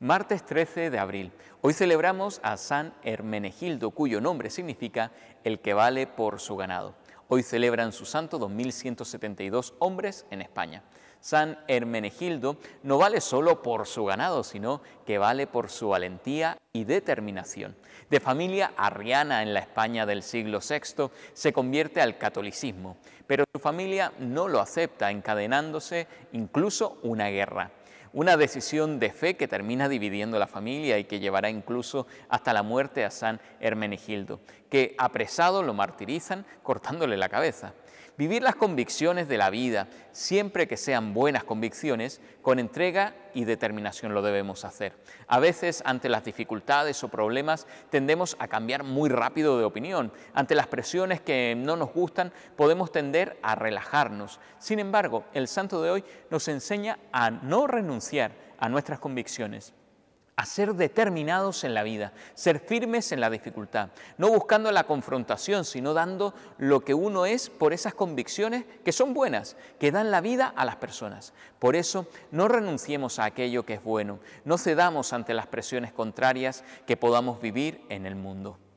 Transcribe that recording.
Martes 13 de abril. Hoy celebramos a San Hermenegildo, cuyo nombre significa el que vale por su ganado. Hoy celebran su santo 2.172 hombres en España. San Hermenegildo no vale solo por su ganado, sino que vale por su valentía y determinación. De familia arriana en la España del siglo VI, se convierte al catolicismo, pero su familia no lo acepta, encadenándose incluso una guerra. Una decisión de fe que termina dividiendo la familia y que llevará incluso hasta la muerte a San Hermenegildo, que apresado lo martirizan cortándole la cabeza. Vivir las convicciones de la vida, siempre que sean buenas convicciones, con entrega y determinación lo debemos hacer. A veces, ante las dificultades o problemas, tendemos a cambiar muy rápido de opinión. Ante las presiones que no nos gustan, podemos tender a relajarnos. Sin embargo, el santo de hoy nos enseña a no renunciar a nuestras convicciones, a ser determinados en la vida, ser firmes en la dificultad, no buscando la confrontación, sino dando lo que uno es por esas convicciones que son buenas, que dan la vida a las personas. Por eso no renunciemos a aquello que es bueno, no cedamos ante las presiones contrarias que podamos vivir en el mundo.